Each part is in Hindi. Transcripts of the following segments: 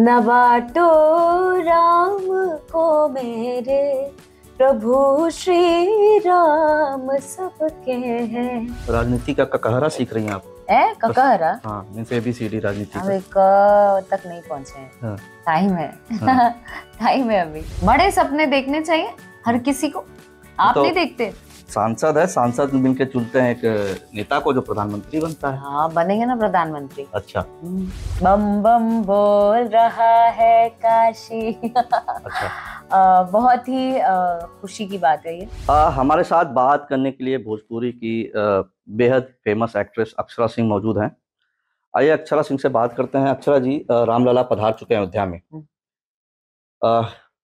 नवाटो राम को मेरे प्रभु श्री राम सबके हैं राजनीति का ककहरा सीख रही हैं आप ए ककहरा हाँ मींस एबीसीडी राजनीति अभी हाँ, क तक नहीं पहुंचे हैं हाँ। टाइम है हाँ। टाइम है अभी बड़े सपने देखने चाहिए हर हाँ। किसी को आप तो, नहीं देखते सांसद है सांसद मिलकर चुनते हैं एक नेता को जो प्रधानमंत्री बनता है हाँ बनेंगे ना प्रधानमंत्री अच्छा हम्म। बम बम बोल रहा है काशी अच्छा आ, बहुत ही आ, खुशी की बात है ये आ, हमारे साथ बात करने के लिए भोजपुरी की आ, बेहद फेमस एक्ट्रेस अक्षरा सिंह मौजूद हैं आइए अक्षरा सिंह से बात करते हैं अक्षरा जी रामलला पधार चुके हैं अयोध्या में हम्म।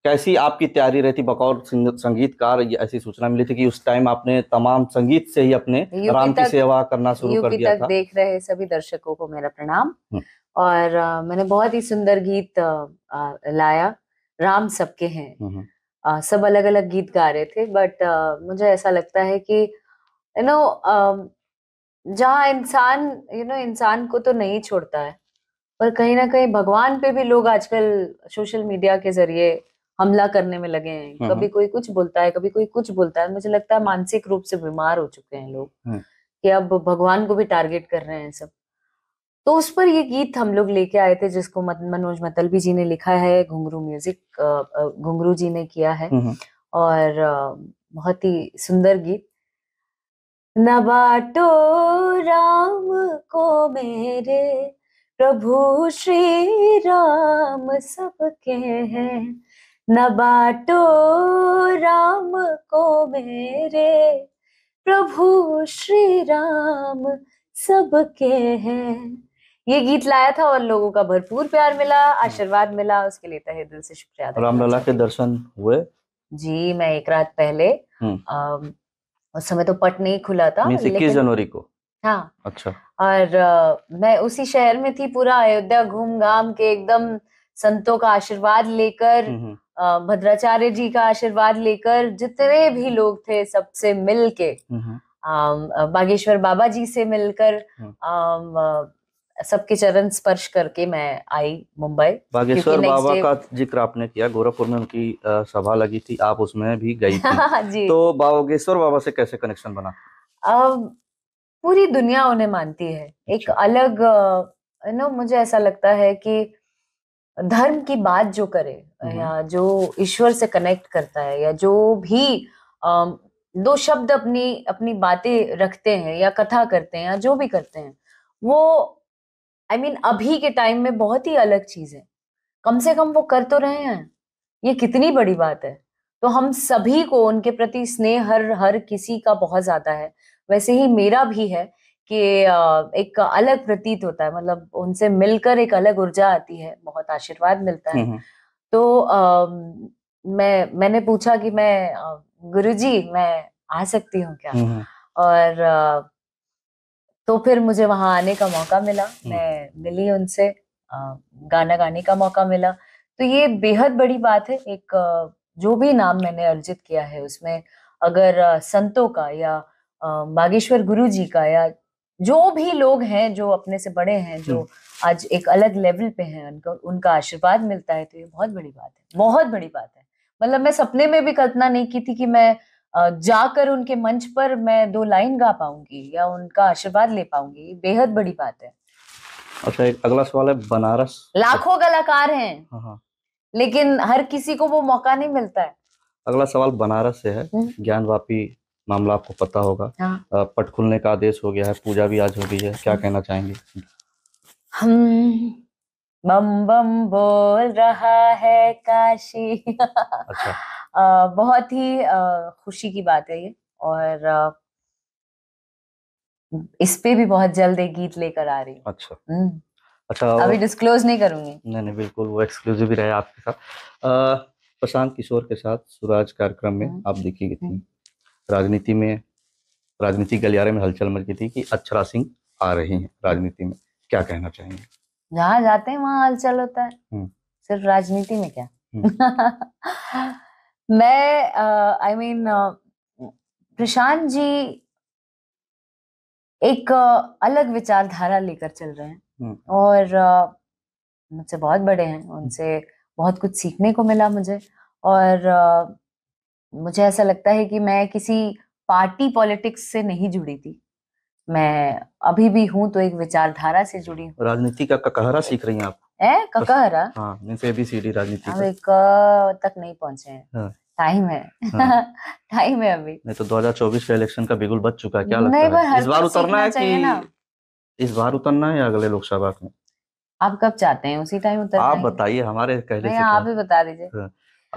कैसी आपकी तैयारी रहती बकौर संगीतकार ऐसी सूचना मिली थी कि उस टाइम आपने तमाम संगीत से ही अपने राम की सेवा करना शुरू कर दिया था देख रहे सभी दर्शकों को मेरा प्रणाम हम्म। और आ, मैंने बहुत ही सुंदर गीत आ, आ, लाया राम सबके हैं आ, हम्म। सब अलग अलग गीत गा रहे थे बट आ, मुझे ऐसा लगता है कि यू नो जहाँ इंसान यू नो इंसान को तो नहीं छोड़ता है पर कहीं ना कहीं भगवान पे भी लोग आजकल सोशल मीडिया के जरिए हमला करने में लगे हैं हाँ, कभी हाँ। कोई कुछ बोलता है कभी कोई कुछ बोलता है मुझे लगता है मानसिक रूप से बीमार हो चुके हैं लोग हाँ। कि अब भगवान को भी टारगेट कर रहे हैं सब तो उस पर ये गीत हम लोग लेके आए थे जिसको मनोज मतलबी जी ने लिखा है घुंगरू म्यूजिक घुंगरू जी ने किया है और बहुत ही सुंदर गीत न बाटो राम को मेरे प्रभु श्री राम सबके हैं न बाटो राम को मेरे प्रभु श्री राम सबके हैं ये गीत लाया था और लोगों का भरपूर प्यार मिला आशीर्वाद मिला उसके लिए तहे दिल से शुक्रिया राम लला के दर्शन हुए जी मैं एक रात पहले आ, हम्म। उस समय तो पट नहीं खुला था इक्कीस जनवरी को हाँ अच्छा और आ, मैं उसी शहर में थी पूरा अयोध्या घूम घाम के एकदम संतों का आशीर्वाद लेकर हम्म, हम्म। भद्राचार्य जी का आशीर्वाद लेकर जितने भी लोग थे सबसे मिल के बागेश्वर बाबा जी से मिलकर हम्म। सबके चरण स्पर्श करके मैं आई मुंबई बागेश्वर बाबा का जिक्र आपने किया गोरखपुर में उनकी सभा लगी थी आप उसमें भी गई थी हाँ, हाँ, तो बागेश्वर बाबा से कैसे कनेक्शन बना पूरी दुनिया उन्हें मानती है एक अच्छा। अलग नो मुझे ऐसा लगता है कि धर्म की बात जो करे हम्म। या जो ईश्वर से कनेक्ट करता है या जो भी दो शब्द अपनी अपनी बातें रखते हैं या कथा करते हैं या जो भी करते हैं वो आई I मीन mean, अभी के टाइम में बहुत ही अलग चीज है कम से कम वो कर तो रहे हैं ये कितनी बड़ी बात है तो हम सभी को उनके प्रति स्नेह हर हर किसी का बहुत ज्यादा है वैसे ही मेरा भी है कि एक अलग प्रतीत होता है मतलब उनसे मिलकर एक अलग ऊर्जा आती है बहुत आशीर्वाद मिलता है तो आ, मैं मैंने पूछा कि मैं गुरुजी मैं आ सकती हूँ क्या और तो फिर मुझे वहां आने का मौका मिला मैं मिली उनसे गाना गाने का मौका मिला तो ये बेहद बड़ी बात है एक जो भी नाम मैंने अर्जित किया है उसमें अगर संतों का या बागेश्वर गुरु जी का या जो भी लोग हैं जो अपने से बड़े हैं जो हम्म। आज एक अलग लेवल पे हैं उनका उनका आशीर्वाद मिलता है तो ये बहुत बड़ी बात है बहुत बड़ी बात है मतलब मैं सपने में भी कल्पना नहीं की थी कि मैं जाकर उनके मंच पर मैं दो लाइन गा पाऊंगी या उनका आशीर्वाद ले पाऊंगी ये बेहद बड़ी बात है अच्छा एक अगला सवाल है बनारस लाखों कलाकार हैं हाँ, हाँ। लेकिन हर किसी को वो मौका नहीं मिलता है अगला सवाल बनारस से है हम्म। ज्ञानवापी मामला आपको पता होगा हाँ। पट खुलने का आदेश हो गया है पूजा भी आज हो गई है क्या हाँ। कहना चाहेंगे हम बम बम बोल रहा है काशी अच्छा। आ, बहुत ही आ, खुशी की बात है ये और आ, इस पे भी बहुत जल्द एक गीत लेकर आ रही हूँ अच्छा हम्म। अच्छा अभी डिस्क्लोज नहीं करूंगी नहीं नहीं बिल्कुल वो एक्सक्लूसिव ही रहे आपके साथ प्रशांत किशोर के साथ सुराज कार्यक्रम में हम्म। आप देखिए कितनी हम्म। राजनीति में राजनीति गलियारे में हलचल मच गई थी कि अक्षरा सिंह आ रहे हैं राजनीति में क्या कहना चाहेंगे जहाँ जाते हैं वहाँ हलचल होता है हम्म। सिर्फ राजनीति में क्या हम्म। मैं आई मीन प्रशांत जी एक uh, अलग विचारधारा लेकर चल रहे हैं हम्म। और uh, मुझसे बहुत बड़े हैं उनसे बहुत कुछ सीखने को मिला मुझे और uh, मुझे ऐसा लगता है कि मैं किसी पार्टी पॉलिटिक्स से नहीं जुड़ी थी मैं अभी भी हूँ तो एक विचारधारा से जुड़ी हूँ राजनीति का ककहरा सीख रही हैं आप है ककहरा एबीसीडी हाँ, राजनीति तक नहीं पहुंचे हैं हाँ। टाइम है हाँ। टाइम है अभी नहीं तो 2024 के इलेक्शन का बिगुल बच चुका क्या लगता है इस बार उतरना है कि इस बार उतरना है या अगले लोकसभा में आप कब चाहते हैं उसी टाइम उतर आप बताइए हमारे कहने से आप ही बता दीजिए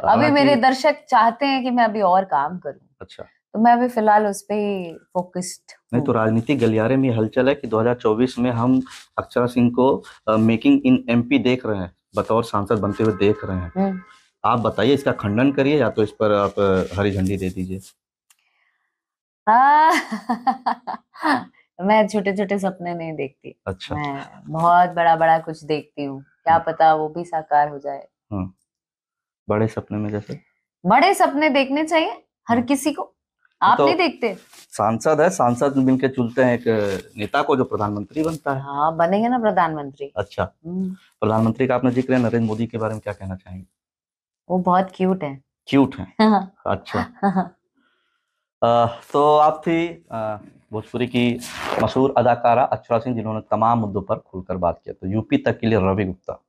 अभी मेरे दर्शक चाहते हैं कि मैं अभी और काम करूं अच्छा तो मैं अभी फिलहाल उस पर ही फोकस्ड नहीं तो राजनीति गलियारे में हलचल है कि 2024 में हम अक्षरा सिंह को मेकिंग इन एमपी देख रहे हैं बतौर सांसद बनते हुए देख रहे हैं हम्म। आप बताइए इसका खंडन करिए या तो इस पर आप हरी झंडी दे दीजिए हाँ। मैं छोटे छोटे सपने नहीं देखती अच्छा मैं बहुत बड़ा बड़ा कुछ देखती हूँ क्या हम्म। पता वो भी साकार हो जाए हम्म। बड़े सपने में जैसे बड़े सपने देखने चाहिए हर हाँ। किसी को आप तो नहीं देखते सांसद है सांसद मिल चुनते हैं एक नेता को जो प्रधानमंत्री बनता है हाँ बनेंगे ना प्रधानमंत्री अच्छा हम्म। प्रधानमंत्री का आपने जिक्र नरेंद्र मोदी के बारे में क्या कहना चाहेंगे वो बहुत क्यूट है क्यूट है अच्छा आ, हाँ, हाँ। तो आप थी भोजपुरी की मशहूर अदाकारा अक्षरा सिंह जिन्होंने तमाम मुद्दों पर खुलकर बात किया तो यूपी तक के लिए रवि गुप्ता